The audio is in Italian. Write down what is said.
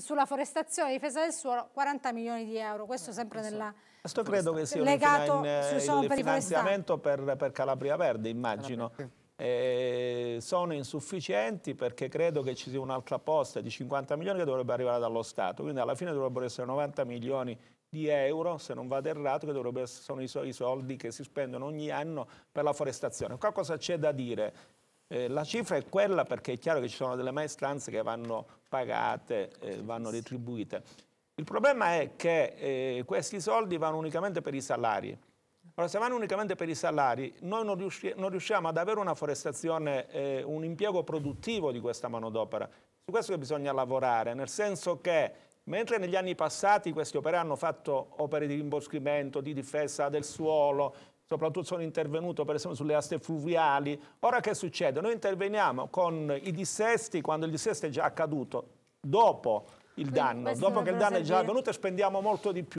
sulla forestazione e difesa del suolo 40 milioni di euro, questo eh, sempre nella... Questo credo che sia legato un eh, finanziamento per, per, Calabria Verde, immagino. Eh, sono insufficienti perché credo che ci sia un'altra posta di 50 milioni che dovrebbe arrivare dallo Stato, quindi alla fine dovrebbero essere 90 milioni di euro, se non vado errato, che dovrebbero essere sono i soldi che si spendono ogni anno per la forestazione. Qua cosa c'è da dire? Eh, la cifra è quella perché è chiaro che ci sono delle maestranze che vanno pagate, eh, vanno retribuite. Il problema è che eh, questi soldi vanno unicamente per i salari. Allora, se vanno unicamente per i salari, noi non, riusci non riusciamo ad avere una forestazione, eh, un impiego produttivo di questa manodopera. Su questo bisogna lavorare, nel senso che Mentre negli anni passati questi operai hanno fatto opere di rimboschimento, di difesa del suolo, soprattutto sono intervenuto per esempio sulle aste fluviali. Ora che succede? Noi interveniamo con i dissesti quando il dissesto è già accaduto, dopo il Quindi danno, dopo che il danno servire. è già avvenuto e spendiamo molto di più.